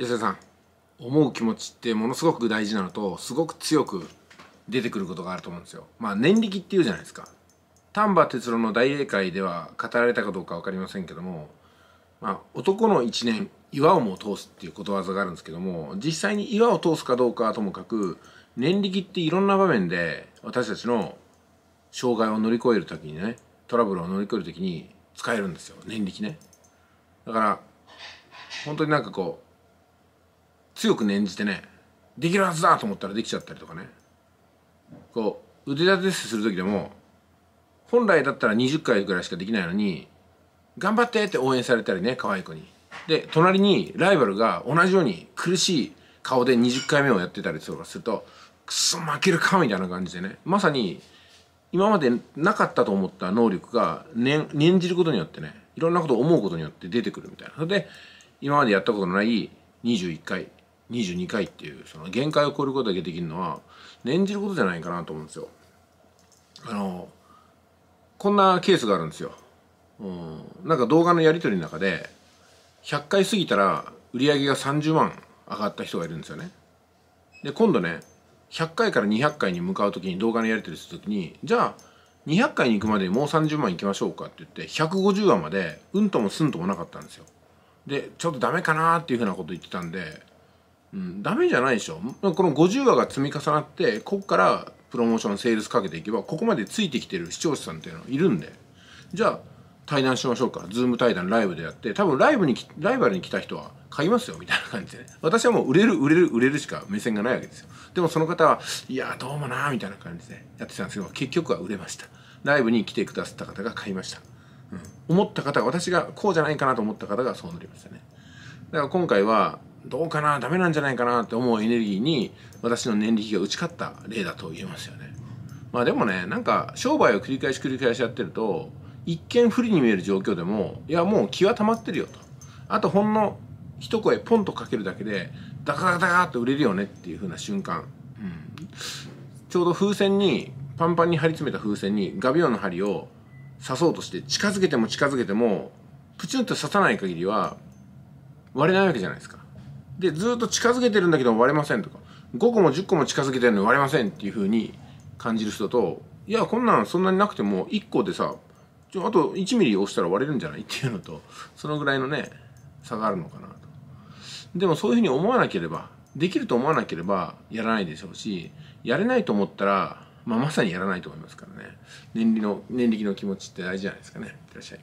吉田さん思う気持ちってものすごく大事なのとすごく強く出てくることがあると思うんですよまあ念力っていうじゃないですか丹波哲郎の大英会では語られたかどうか分かりませんけども、まあ、男の一年岩をも通すっていうことわざがあるんですけども実際に岩を通すかどうかはともかく念力っていろんな場面で私たちの障害を乗り越える時にねトラブルを乗り越える時に使えるんですよ念力ねだから本当になんかこう強く念じてねできるはずだと思ったらできちゃったりとかねこう腕立て伏せする時でも本来だったら20回ぐらいしかできないのに頑張ってって応援されたりね可愛い子にで隣にライバルが同じように苦しい顔で20回目をやってたりとかするとくそ負けるかみたいな感じでねまさに今までなかったと思った能力が念念じることによってねいろんなことを思うことによって出てくるみたいなそれで今までやったことのない21回22回っていうその限界を超えることだけできるのは念じることじゃないかなと思うんですよ。あのこんなケースがあるんですよ。うん、なんか動画のやり取りの中で100回過ぎたら売り上げが30万上がった人がいるんですよね。で今度ね100回から200回に向かう時に動画のやり取りする時にじゃあ200回に行くまでにもう30万行きましょうかって言って150話までうんともすんともなかったんですよ。でちょっとダメかなっていうふうなこと言ってたんでうん、ダメじゃないでしょこの50話が積み重なってここからプロモーションセールスかけていけばここまでついてきてる視聴者さんっていうのはいるんでじゃあ対談しましょうかズーム対談ライブでやって多分ライブにライバルに来た人は買いますよみたいな感じでね私はもう売れる売れる売れるしか目線がないわけですよでもその方はいやどうもなーみたいな感じでやってたんですけど結局は売れましたライブに来てくださった方が買いました、うん、思った方私がこうじゃないかなと思った方がそうなりましたねだから今回はどうかなダメなんじゃないかなって思うエネルギーに私の念力が打ち勝った例だと言えますよね。まあでもねなんか商売を繰り返し繰り返しやってると一見不利に見える状況でもいやもう気は溜まってるよとあとほんの一声ポンとかけるだけでダカダカって売れるよねっていう風な瞬間、うん、ちょうど風船にパンパンに張り詰めた風船に画ビオの針を刺そうとして近づけても近づけてもプチュンと刺さない限りは割れないわけじゃないですか。でずっと近づけてるんだけど割れませんとか5個も10個も近づけてるのに割れませんっていう風に感じる人といやこんなんそんなになくても1個でさちょあと1ミリ押したら割れるんじゃないっていうのとそのぐらいのね差があるのかなとでもそういうふうに思わなければできると思わなければやらないでしょうしやれないと思ったら、まあ、まさにやらないと思いますからね年利の年力の気持ちって大事じゃないですかねいってらっしゃい